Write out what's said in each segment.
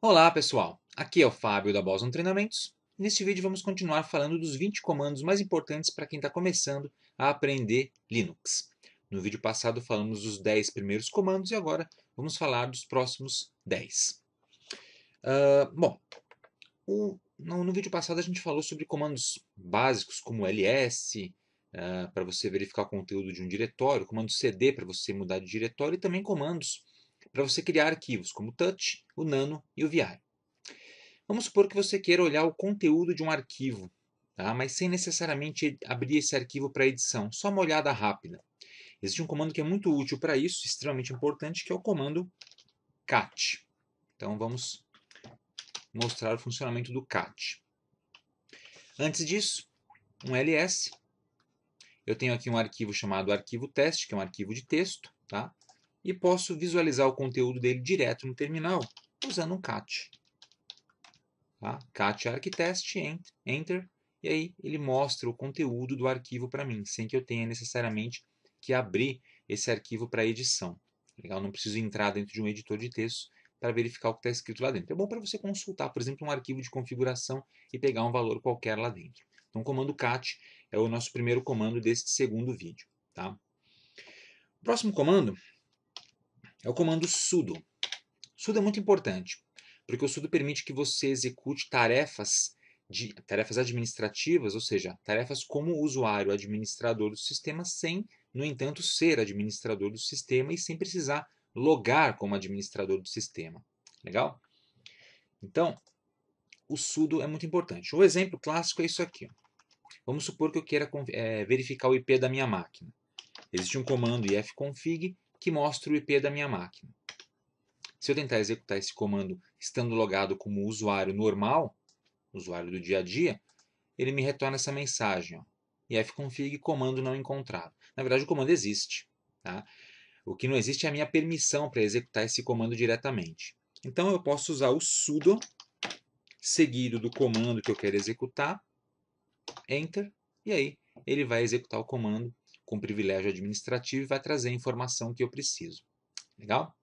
Olá pessoal, aqui é o Fábio da Boson Treinamentos. Neste vídeo vamos continuar falando dos 20 comandos mais importantes para quem está começando a aprender Linux. No vídeo passado falamos dos 10 primeiros comandos e agora vamos falar dos próximos 10. Uh, bom, o, no, no, vídeo passado a gente falou sobre comandos básicos como ls, uh, ah, para você verificar o conteúdo de um diretório, comando cd para você mudar de diretório e também comandos para você criar arquivos como o Touch, o Nano e o VI. Vamos supor que você queira olhar o conteúdo de um arquivo, tá? mas sem necessariamente abrir esse arquivo para edição, só uma olhada rápida. Existe um comando que é muito útil para isso, extremamente importante, que é o comando cat. Então vamos mostrar o funcionamento do cat. Antes disso, um ls. Eu tenho aqui um arquivo chamado arquivo teste, que é um arquivo de texto. Tá? e posso visualizar o conteúdo dele direto no terminal usando um CAT. Tá? CAT é Architest, Enter, e aí ele mostra o conteúdo do arquivo para mim, sem que eu tenha necessariamente que abrir esse arquivo para edição. Legal? Não preciso entrar dentro de um editor de texto para verificar o que está escrito lá dentro. É bom para você consultar, por exemplo, um arquivo de configuração e pegar um valor qualquer lá dentro. Então, o comando cat é o nosso primeiro comando deste segundo vídeo. Tá? O próximo comando é o comando sudo. Sudo é muito importante, porque o sudo permite que você execute tarefas de tarefas administrativas, ou seja, tarefas como usuário administrador do sistema sem, no entanto, ser administrador do sistema e sem precisar logar como administrador do sistema. Legal? Então, o sudo é muito importante. Um exemplo clássico é isso aqui. Vamos supor que eu queira eh, verificar o IP da minha máquina. Existe um comando ifconfig que mostra o IP da minha máquina. Se eu tentar executar esse comando estando logado como usuário normal, usuário do dia a dia, ele me retorna essa mensagem, ó, ifconfig comando não encontrado. Na verdade, o comando existe. Tá? O que não existe é a minha permissão para executar esse comando diretamente. Então, eu posso usar o sudo seguido do comando que eu quero executar, enter, e aí ele vai executar o comando com privilégio administrativo e vai trazer a informação que eu preciso. Legal?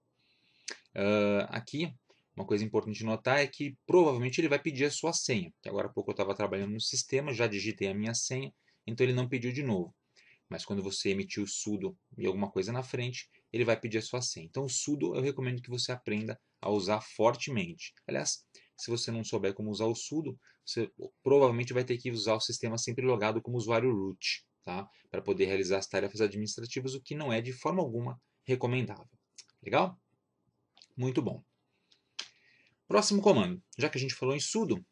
Uh, aqui, uma coisa importante de notar é que provavelmente ele vai pedir a sua senha. Que agora há pouco eu estava trabalhando no sistema, já digitei a minha senha, então ele não pediu de novo. Mas quando você emitir o sudo e alguma coisa na frente, ele vai pedir a sua senha. Então, o sudo eu recomendo que você aprenda a usar fortemente. Aliás, se você não souber como usar o sudo, você provavelmente vai ter que usar o sistema sempre logado como usuário root tá? para poder realizar as tarefas administrativas, o que não é de forma alguma recomendável. Legal? Muito bom. Próximo comando, já que a gente falou em sudo,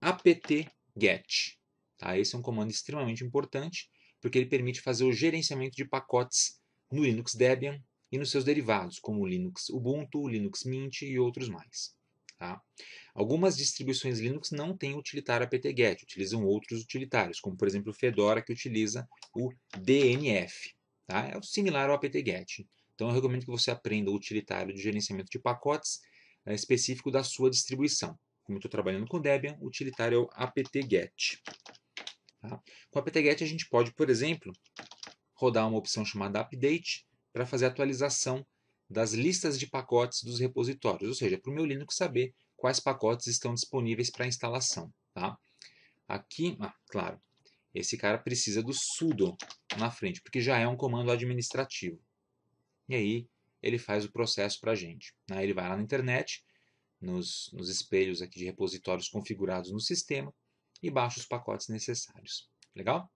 apt-get. Tá? Esse é um comando extremamente importante, porque ele permite fazer o gerenciamento de pacotes no Linux Debian e nos seus derivados, como o Linux Ubuntu, o Linux Mint e outros mais. Tá? Algumas distribuições Linux não têm utilitário apt-get, utilizam outros utilitários, como por exemplo o Fedora, que utiliza o DNF. Tá? É similar ao apt-get. Então eu recomendo que você aprenda o utilitário de gerenciamento de pacotes eh, específico da sua distribuição. Como eu estou trabalhando com Debian, o utilitário é o apt-get. Tá? Com o apt-get a gente pode, por exemplo, rodar uma opção chamada update para fazer a atualização das listas de pacotes dos repositórios, ou seja, para o meu Linux saber quais pacotes estão disponíveis para instalação. Tá? Aqui, ah, claro, esse cara precisa do sudo na frente, porque já é um comando administrativo. E aí ele faz o processo para a gente. Né? Ele vai lá na internet, nos, nos espelhos aqui de repositórios configurados no sistema, e baixa os pacotes necessários. Legal?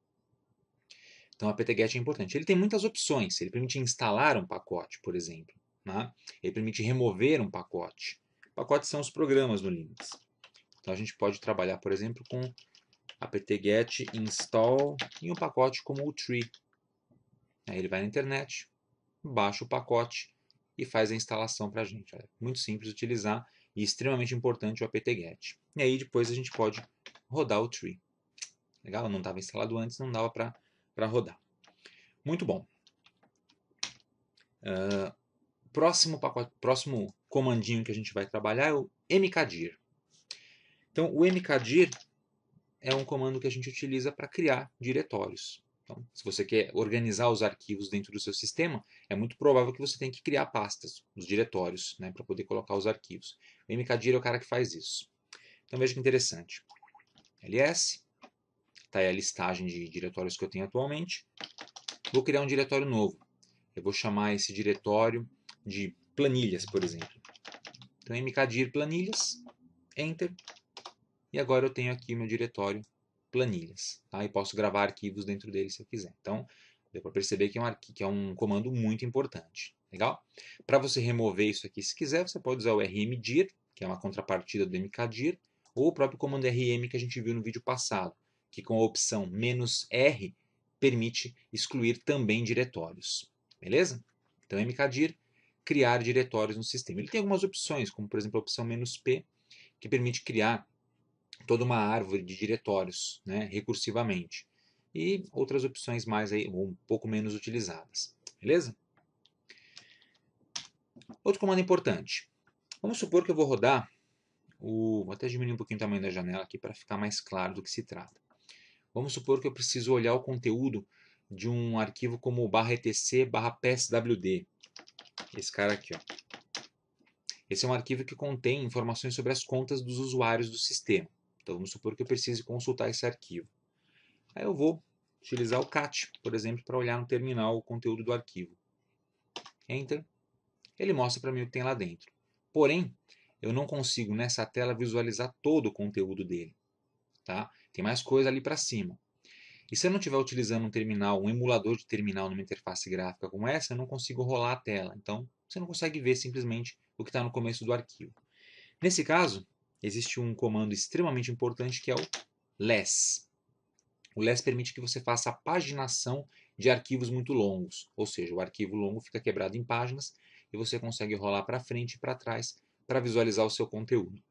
Então, a apt-get é importante. Ele tem muitas opções. Ele permite instalar um pacote, por exemplo. Né? Ele permite remover um pacote. Pacotes são os programas no Linux. Então a gente pode trabalhar, por exemplo, com apt-get install em um pacote como o tree. Aí ele vai na internet, baixa o pacote e faz a instalação para a gente. muito simples de utilizar e extremamente importante o apt-get. E aí depois a gente pode rodar o tree. Legal? Não estava instalado antes, não dava para rodar. Muito bom. Uh, próximo, pacote, próximo comandinho que a gente vai trabalhar é o mkdir. Então, o mkdir é um comando que a gente utiliza para criar diretórios. Então, se você quer organizar os arquivos dentro do seu sistema, é muito provável que você tenha que criar pastas, os diretórios, né, para poder colocar os arquivos. O mkdir é o cara que faz isso. Então, veja que interessante. ls, está aí a listagem de diretórios que eu tenho atualmente. Vou criar um diretório novo. Eu vou chamar esse diretório de planilhas, por exemplo. Então, mkdir planilhas, enter, e agora eu tenho aqui o meu diretório planilhas, tá? e posso gravar arquivos dentro dele se eu quiser. Então, deu para perceber que é, um que é um comando muito importante. Legal? Para você remover isso aqui, se quiser, você pode usar o rmdir, que é uma contrapartida do mkdir, ou o próprio comando rm que a gente viu no vídeo passado, que com a opção "-r", permite excluir também diretórios. Beleza? Então, mkdir criar diretórios no sistema. Ele tem algumas opções, como por exemplo a opção "-p", que permite criar toda uma árvore de diretórios né, recursivamente. E outras opções mais aí, um pouco menos utilizadas. Beleza? Outro comando importante. Vamos supor que eu vou rodar o... Vou até diminuir um pouquinho o tamanho da janela aqui para ficar mais claro do que se trata. Vamos supor que eu preciso olhar o conteúdo de um arquivo como barra etc, barra pswd. Esse cara aqui, ó. Esse é um arquivo que contém informações sobre as contas dos usuários do sistema. Então vamos supor que eu precise consultar esse arquivo. Aí eu vou utilizar o cat, por exemplo, para olhar no terminal o conteúdo do arquivo. Enter. Ele mostra para mim o que tem lá dentro. Porém, eu não consigo nessa tela visualizar todo o conteúdo dele. Tá? Tem mais coisa ali para cima. E se eu não estiver utilizando um terminal, um emulador de terminal numa interface gráfica como essa, eu não consigo rolar a tela. Então, você não consegue ver simplesmente o que está no começo do arquivo. Nesse caso, existe um comando extremamente importante que é o less. O less permite que você faça a paginação de arquivos muito longos, ou seja, o arquivo longo fica quebrado em páginas e você consegue rolar para frente e para trás para visualizar o seu conteúdo.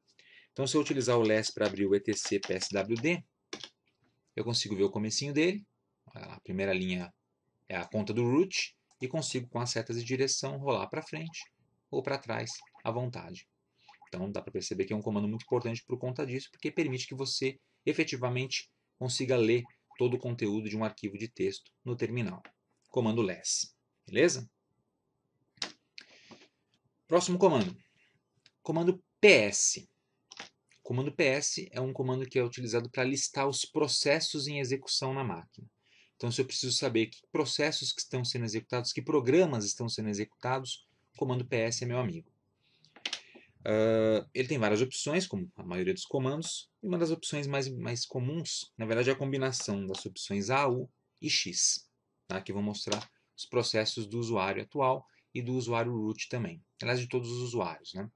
Então, se eu utilizar o less para abrir o etc pswd, eu consigo ver o comecinho dele, a primeira linha é a conta do root, e consigo com as setas de direção rolar para frente ou para trás à vontade. Então dá para perceber que é um comando muito importante por conta disso, porque permite que você efetivamente consiga ler todo o conteúdo de um arquivo de texto no terminal. Comando less. Beleza? Próximo comando. Comando ps. O comando ps é um comando que é utilizado para listar os processos em execução na máquina. Então, se eu preciso saber que processos que estão sendo executados, que programas estão sendo executados, o comando ps é meu amigo. Uh, ele tem várias opções, como a maioria dos comandos, e uma das opções mais, mais comuns, na verdade, é a combinação das opções AU e X, tá? que vão mostrar os processos do usuário atual e do usuário root também, aliás, de todos os usuários. Né?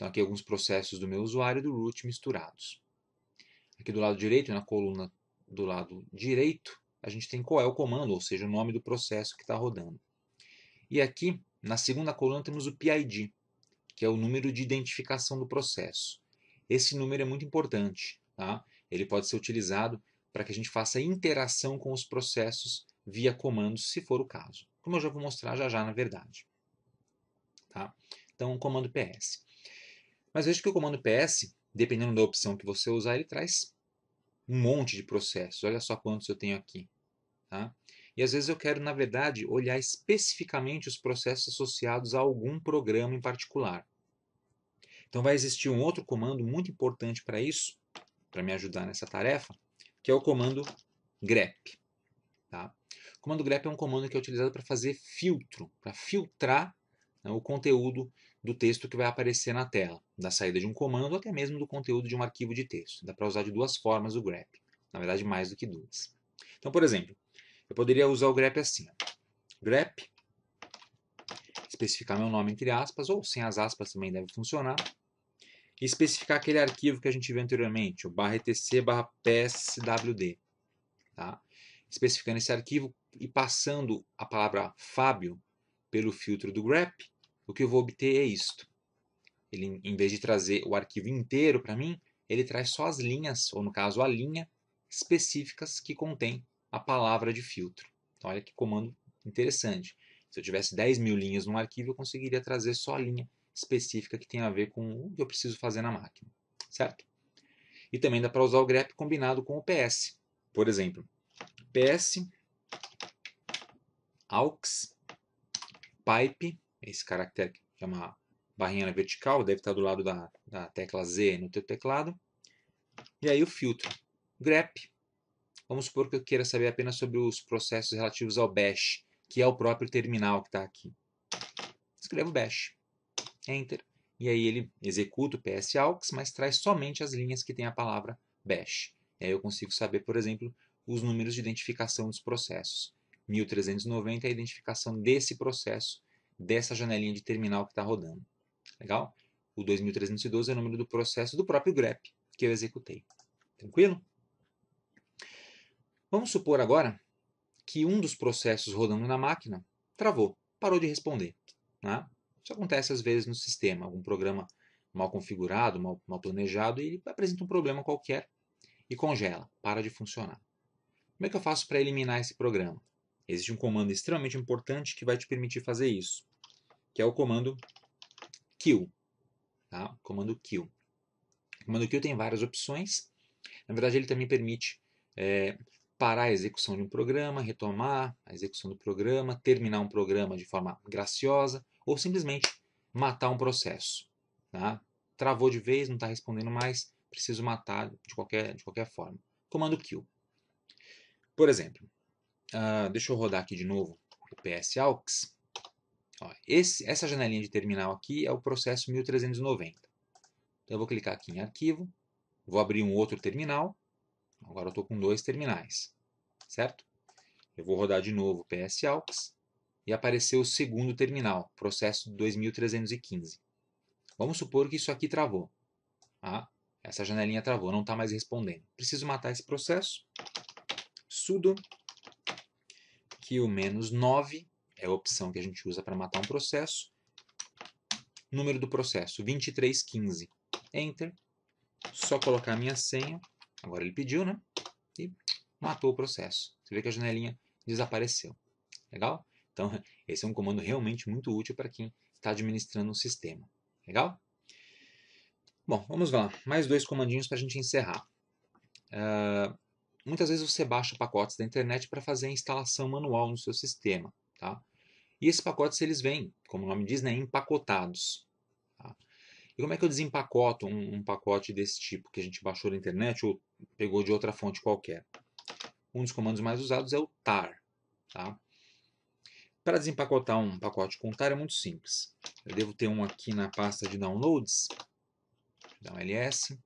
Então, aqui alguns processos do meu usuário e do root misturados. Aqui do lado direito, na coluna do lado direito, a gente tem qual é o comando, ou seja, o nome do processo que está rodando. E aqui, na segunda coluna, temos o PID, que é o número de identificação do processo. Esse número é muito importante. Tá? Ele pode ser utilizado para que a gente faça interação com os processos via comandos, se for o caso. Como eu já vou mostrar já já, na verdade. Tá? Então, comando PS. Mas veja que o comando ps, dependendo da opção que você usar, ele traz um monte de processos. Olha só quantos eu tenho aqui. Tá? E às vezes eu quero, na verdade, olhar especificamente os processos associados a algum programa em particular. Então vai existir um outro comando muito importante para isso, para me ajudar nessa tarefa, que é o comando grep. Tá? O comando grep é um comando que é utilizado para fazer filtro, para filtrar né, o conteúdo do texto que vai aparecer na tela, da saída de um comando, até mesmo do conteúdo de um arquivo de texto. Dá para usar de duas formas o grep, na verdade mais do que duas. Então, por exemplo, eu poderia usar o grep assim, grep, especificar meu nome entre aspas, ou sem as aspas também deve funcionar, e especificar aquele arquivo que a gente viu anteriormente, o barra etc pswd, tá? especificando esse arquivo e passando a palavra Fábio pelo filtro do grep, o que eu vou obter é isto. Ele, em vez de trazer o arquivo inteiro para mim, ele traz só as linhas, ou no caso a linha, específicas que contém a palavra de filtro. Então, olha que comando interessante. Se eu tivesse 10 mil linhas num arquivo, eu conseguiria trazer só a linha específica que tem a ver com o que eu preciso fazer na máquina, certo? E também dá para usar o grep combinado com o ps. Por exemplo, ps aux pipe esse caractere que é uma barrinha né, vertical, deve estar do lado da, da tecla Z no teu teclado. E aí o filtro. grep. Vamos supor que eu queira saber apenas sobre os processos relativos ao bash, que é o próprio terminal que está aqui. Escrevo bash. Enter. E aí ele executa o aux mas traz somente as linhas que tem a palavra bash. E aí eu consigo saber, por exemplo, os números de identificação dos processos. 1390 é a identificação desse processo dessa janelinha de terminal que está rodando. Legal? O 2312 é o número do processo do próprio grep que eu executei. Tranquilo? Vamos supor agora que um dos processos rodando na máquina travou, parou de responder. Né? Isso acontece às vezes no sistema, algum programa mal configurado, mal, mal planejado, e ele apresenta um problema qualquer e congela, para de funcionar. Como é que eu faço para eliminar esse programa? Existe um comando extremamente importante que vai te permitir fazer isso que é o comando kill. Tá? Comando kill. O comando kill tem várias opções. Na verdade, ele também permite é, parar a execução de um programa, retomar a execução do programa, terminar um programa de forma graciosa ou simplesmente matar um processo. Tá? Travou de vez, não está respondendo mais, preciso matar de qualquer, de qualquer forma. Comando kill. Por exemplo, uh, deixa eu rodar aqui de novo o psalx Ó, esse, essa janelinha de terminal aqui é o processo 1390. Então eu vou clicar aqui em arquivo, vou abrir um outro terminal. Agora eu estou com dois terminais, certo? Eu vou rodar de novo psalx e apareceu o segundo terminal, processo 2315. Vamos supor que isso aqui travou. Ah, essa janelinha travou, não está mais respondendo. Preciso matar esse processo. sudo kill-9 é a opção que a gente usa para matar um processo. Número do processo, 2315. Enter. Só colocar a minha senha. Agora ele pediu, né? E matou o processo. Você vê que a janelinha desapareceu. Legal? Então, esse é um comando realmente muito útil para quem está administrando um sistema. Legal? Bom, vamos lá. Mais dois comandinhos para a gente encerrar. Uh, muitas vezes você baixa pacotes da internet para fazer a instalação manual no seu sistema. Tá? E esses pacotes eles vêm, como o nome diz, né, empacotados. Tá? E como é que eu desempacoto um, um, pacote desse tipo que a gente baixou na internet ou pegou de outra fonte qualquer? Um dos comandos mais usados é o tar. Tá? Para desempacotar um pacote com tar é muito simples. Eu devo ter um aqui na pasta de downloads. Dá um ls.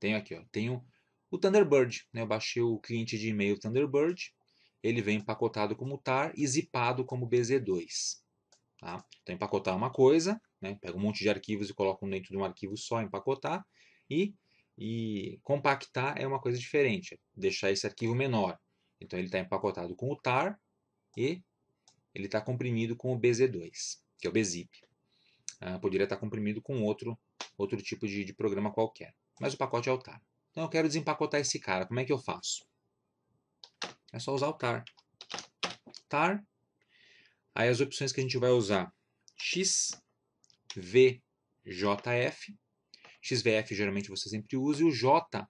Tenho aqui, ó, tenho o Thunderbird. Né? Eu baixei o cliente de e-mail Thunderbird ele vem empacotado como tar e zipado como BZ2. Tá? Então, empacotar é uma coisa, né? pega um monte de arquivos e coloca um dentro de um arquivo só, empacotar, e, e compactar é uma coisa diferente, deixar esse arquivo menor. Então, ele está empacotado com o tar e ele está comprimido com o BZ2, que é o BZIP. Ah, poderia estar tá comprimido com outro, outro tipo de, de programa qualquer, mas o pacote é o tar. Então, eu quero desempacotar esse cara, como é que eu faço? É só usar o tar. Tar. Aí as opções que a gente vai usar. X, V, XVF geralmente você sempre usa. E o J, uh,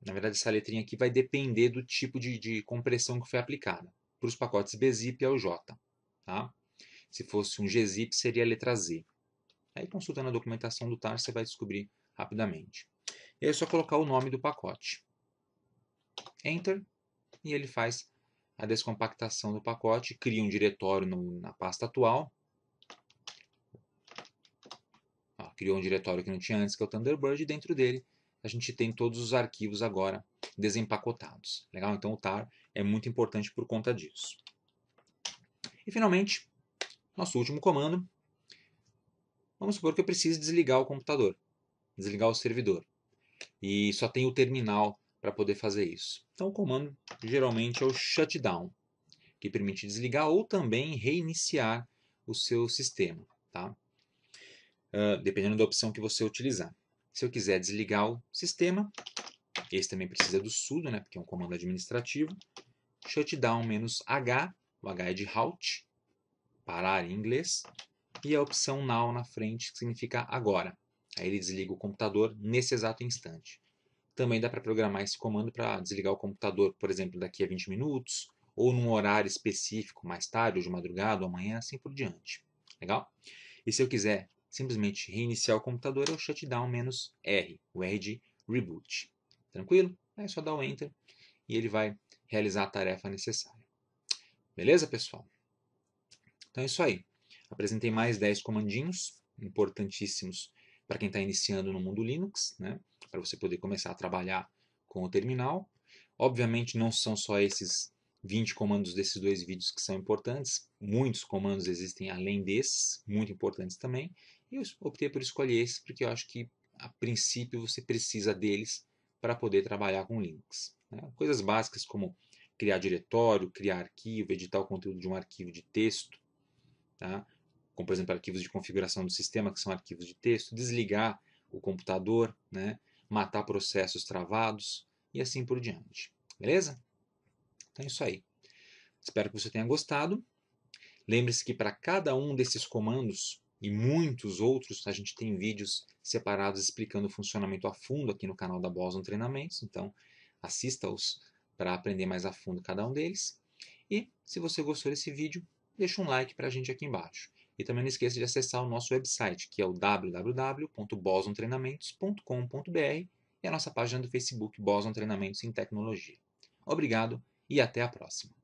na verdade essa letrinha aqui vai depender do tipo de, de compressão que foi aplicada. Para os pacotes BZIP é o J. Tá? Se fosse um GZIP seria a letra Z. Aí consultando a documentação do TAR você vai descobrir rapidamente. E aí é só colocar o nome do pacote. Enter e ele faz a descompactação do pacote, cria um diretório no, na pasta atual. Ó, criou um diretório que não tinha antes, que é o Thunderbird, e dentro dele a gente tem todos os arquivos agora desempacotados. Legal? Então o tar é muito importante por conta disso. E finalmente, nosso último comando. Vamos supor que eu precise desligar o computador, desligar o servidor. E só tem o terminal para poder fazer isso. Então, o comando geralmente é o shutdown, que permite desligar ou também reiniciar o seu sistema, tá? Uh, dependendo da opção que você utilizar. Se eu quiser desligar o sistema, esse também precisa do sudo, né, porque é um comando administrativo, shutdown-h, o h é de halt, parar em inglês, e a opção now na frente, que significa agora. Aí ele desliga o computador nesse exato instante. Também dá para programar esse comando para desligar o computador, por exemplo, daqui a 20 minutos, ou num horário específico, mais tarde, ou de madrugada, ou amanhã, assim por diante. Legal? E se eu quiser simplesmente reiniciar o computador, eu é shutdown menos R, o R de reboot. Tranquilo? é só dar o enter e ele vai realizar a tarefa necessária. Beleza, pessoal? Então é isso aí. Apresentei mais 10 comandinhos importantíssimos para quem está iniciando no mundo Linux, né? para você poder começar a trabalhar com o terminal. Obviamente não são só esses 20 comandos desses dois vídeos que são importantes, muitos comandos existem além desses, muito importantes também, e eu optei por escolher esses porque eu acho que a princípio você precisa deles para poder trabalhar com Linux. Né? Coisas básicas como criar diretório, criar arquivo, editar o conteúdo de um arquivo de texto, tá? como por exemplo arquivos de configuração do sistema, que são arquivos de texto, desligar o computador, né? matar processos travados e assim por diante. Beleza? Então é isso aí. Espero que você tenha gostado. Lembre-se que para cada um desses comandos e muitos outros, a gente tem vídeos separados explicando o funcionamento a fundo aqui no canal da Boson Treinamentos, então assista-os para aprender mais a fundo cada um deles. E se você gostou desse vídeo, deixa um like para a gente aqui embaixo. E também não esqueça de acessar o nosso website, que é o www.bosontreinamentos.com.br e a nossa página do Facebook Boson Treinamentos em Tecnologia. Obrigado e até a próxima.